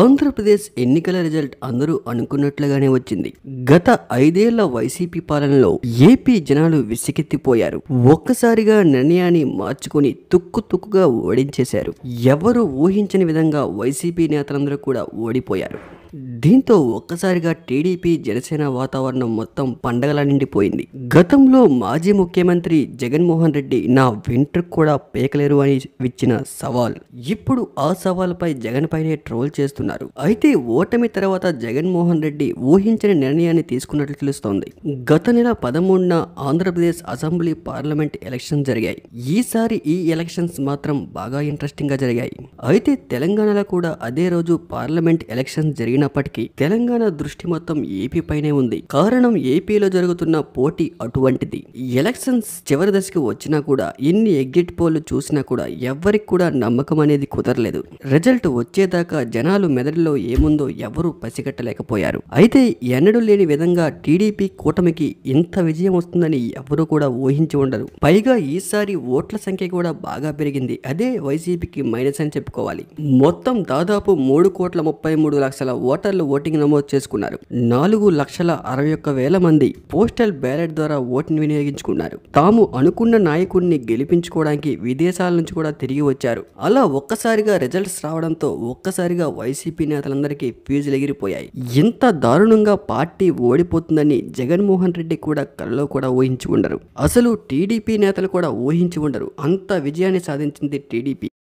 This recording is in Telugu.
ఆంధ్రప్రదేశ్ ఎన్నికల రిజల్ట్ అందరూ అనుకున్నట్లుగానే వచ్చింది గత ఐదేళ్ల వైసీపీ పాలనలో ఏపీ జనాలు విసికెత్తిపోయారు ఒక్కసారిగా నిర్ణయాన్ని మార్చుకుని తుక్కు తుక్కుగా ఓడించేశారు ఎవరు ఊహించని విధంగా వైసీపీ నేతలందరూ కూడా ఓడిపోయారు దీంతో ఒక్కసారిగా టీడీపీ జనసేన వాతావరణం మొత్తం పండగలా నిండిపోయింది గతంలో మాజీ ముఖ్యమంత్రి జగన్మోహన్ రెడ్డి నా వింటర్ కూడా పేకలేరు అని ఇచ్చిన సవాల్ ఇప్పుడు ఆ సవాల్పై జగన్ పైనే ట్రోల్ చేస్తూ చేస్తున్నారు అయితే ఓటమి తర్వాత జగన్మోహన్ రెడ్డి ఊహించని నిర్ణయాన్ని తీసుకున్నట్లు తెలుస్తోంది గత నెల పదమూడున ఆంధ్రప్రదేశ్ అసెంబ్లీ పార్లమెంట్ ఎలక్షన్ జరిగాయి ఈసారి ఈ ఎలక్షన్స్ మాత్రం బాగా ఇంట్రెస్టింగ్ గా జరిగాయి అయితే తెలంగాణలో కూడా అదే రోజు పార్లమెంట్ ఎలక్షన్స్ జరిగినప్పటికీ తెలంగాణ దృష్టి మొత్తం ఏపీ పైనే ఉంది కారణం ఏపీలో జరుగుతున్న పోటీ అటువంటిది ఎలక్షన్స్ చివరి దశకు వచ్చినా కూడా ఎన్ని ఎగ్జిట్ పోల్ చూసినా కూడా ఎవ్వరికి కూడా నమ్మకం అనేది కుదరలేదు రిజల్ట్ వచ్చేదాకా జనాలు అసలు మెదడులో ఏముందో ఎవరూ పసిగట్టలేకపోయారు అయితే ఎన్నడూ లేని విధంగా టీడీపీ కూటమికి ఇంత విజయం వస్తుందని ఎవరూ కూడా ఊహించి ఉండరు పైగా ఈసారి ఓట్ల సంఖ్య కూడా బాగా పెరిగింది అదే వైసీపీకి మైనస్ అని చెప్పుకోవాలి మొత్తం దాదాపు మూడు కోట్ల ముప్పై మూడు లక్షల ఓటర్లు ఓటింగ్ నమోదు చేసుకున్నారు నాలుగు లక్షల అరవై ఒక్క వేల మంది పోస్టల్ బ్యాలెట్ ద్వారా ఓటుని వినియోగించుకున్నారు తాము అనుకున్న నాయకుడిని గెలిపించుకోవడానికి విదేశాల నుంచి కూడా తిరిగి వచ్చారు అలా ఒక్కసారిగా రిజల్ట్స్ రావడంతో ఒక్కసారిగా వైసీపీ వైసీపీ నేతలందరికీ ఫీజులు ఎగిరిపోయాయి ఇంత దారుణంగా పార్టీ ఓడిపోతుందని జగన్మోహన్ రెడ్డి కూడా కలలో కూడా ఊహించి ఉండరు అసలు టీడీపీ నేతలు కూడా ఊహించి ఉండరు అంత విజయాన్ని సాధించింది టీడీపీ